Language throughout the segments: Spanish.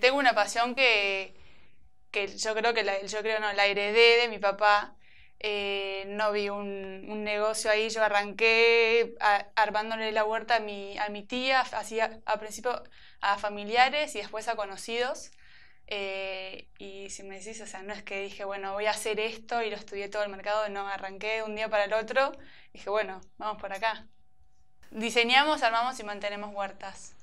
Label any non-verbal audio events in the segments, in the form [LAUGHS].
Tengo una pasión que, yo creo que la, yo creo no, heredé de mi papá. Eh, no vi un, negocio ahí, yo arranqué armándole la huerta a mi, a mi tía, hacía a, principio a familiares y después a conocidos. Eh, y si me decís, o sea, no es que dije, bueno, voy a hacer esto y lo estudié todo el mercado, no, arranqué de un día para el otro, dije, bueno, vamos por acá. Diseñamos, armamos y mantenemos huertas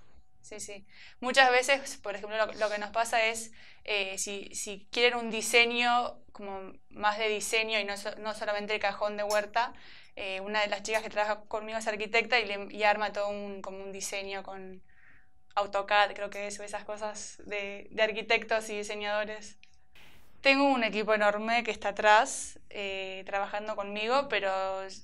sí, sí. Muchas veces, por ejemplo, lo, que nos pasa es, eh, si, quieren un diseño, como más de diseño y no, solamente el cajón de huerta, eh, una de las chicas que trabaja conmigo es arquitecta y, arma todo un, como un diseño con AutoCAD, creo que es, esas cosas de, arquitectos y diseñadores. Tengo un equipo enorme que está atrás eh, trabajando conmigo, pero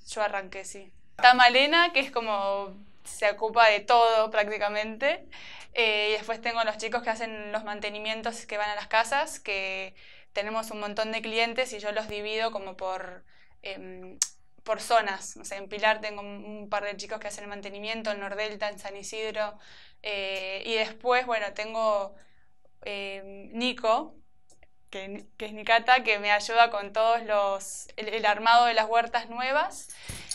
yo arranqué, sí. Tamalena, Malena, que es como se ocupa de todo prácticamente. Eh, y después tengo los chicos que hacen los mantenimientos que van a las casas, que tenemos un montón de clientes y yo los divido como por, em, por zonas. O sea, en Pilar tengo un par de chicos que hacen el mantenimiento, en Nordelta, en San Isidro. Eh, y después, bueno, tengo em, Nico, que, es Nicata, que me ayuda con todos los el, armado de las huertas nuevas.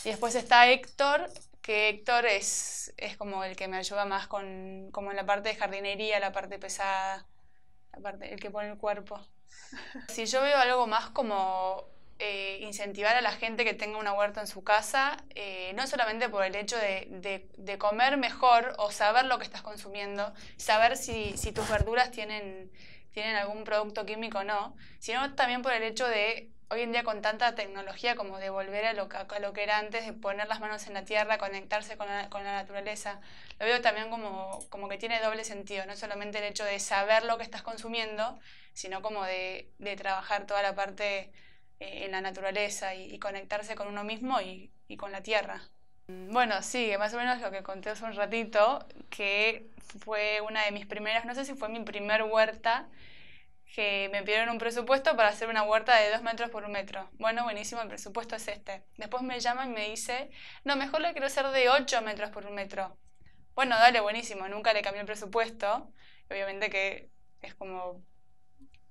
Y después está Héctor, que Héctor es, es como el que me ayuda más con como en la parte de jardinería, la parte pesada, la parte, el que pone el cuerpo. [LAUGHS] si yo veo algo más como eh, incentivar a la gente que tenga una huerta en su casa, eh, no solamente por el hecho de, de, de, comer mejor o saber lo que estás consumiendo, saber si, si tus verduras tienen tienen algún producto químico o no, sino también por el hecho de hoy en día con tanta tecnología como de volver a lo, que era antes, de poner las manos en la tierra, conectarse con la, naturaleza, lo veo también como, como, que tiene doble sentido, no solamente el hecho de saber lo que estás consumiendo, sino como de, trabajar toda la parte eh, en la naturaleza y, conectarse con uno mismo y con la tierra. Bueno, sí, más o menos lo que conté hace un ratito, que fue una de mis primeras, no sé si fue mi primer huerta, que me pidieron un presupuesto para hacer una huerta de dos metros por un metro. Bueno, buenísimo, el presupuesto es este. Después me llama y me dice, no, mejor lo quiero hacer de 8 metros por un metro. Bueno, dale, buenísimo, nunca le cambié el presupuesto. Obviamente que es como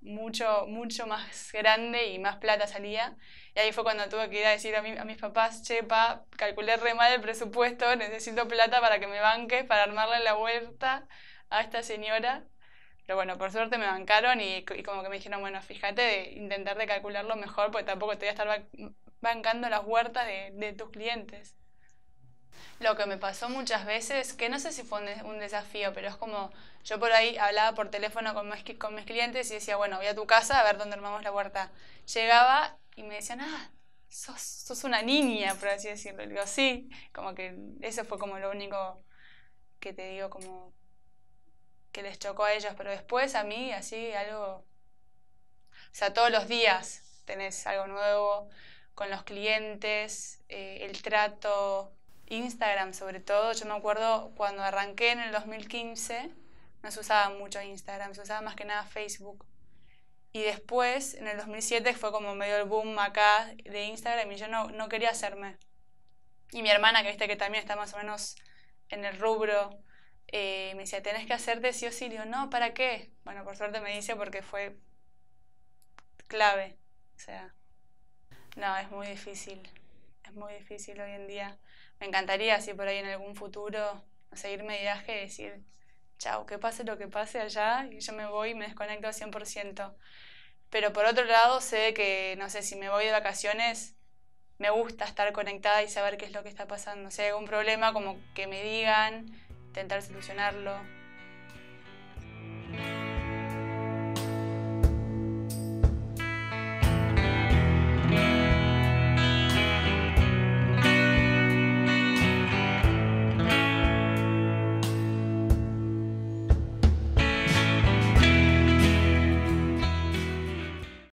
mucho, mucho más grande y más plata salía. Y ahí fue cuando tuve que ir a decir a, mis papás, chepa calculé re mal el presupuesto, necesito plata para que me banque para armarle la huerta a esta señora. Pero bueno, por suerte me bancaron y, como que me dijeron, bueno, fíjate de intentar de calcularlo mejor, porque tampoco te voy a estar bancando las huertas de tus clientes. Lo que me pasó muchas veces, que no sé si fue un, desafío, pero es como yo por ahí hablaba por teléfono con, mis, con mis clientes y decía, bueno, voy a tu casa a ver dónde armamos la huerta. Llegaba y me decían, ah, sos, una niña, por así decirlo. digo, sí, como que eso fue como lo único que te digo, como que les chocó a ellos, pero después a mí, así, algo. O sea, todos los días tenés algo nuevo con los clientes, eh, el trato, Instagram sobre todo, yo me acuerdo cuando arranqué en el 2015, no se usaba mucho Instagram, se usaba más que nada Facebook. Y después, en el 2007, fue como medio el boom acá de Instagram y yo no, quería hacerme. Y mi hermana, que viste que también está más o menos en el rubro, eh, me decía, tenés que hacerte sí o sí. Digo, no, ¿para qué? Bueno, por suerte me dice porque fue clave. O sea, no, es muy difícil es muy difícil hoy en día. Me encantaría, si por ahí en algún futuro, no sé, de viaje y decir, chao, que pase lo que pase allá, y yo me voy y me desconecto al 100%. Pero por otro lado, sé que, no sé, si me voy de vacaciones, me gusta estar conectada y saber qué es lo que está pasando. Si hay algún problema, como que me digan, intentar solucionarlo.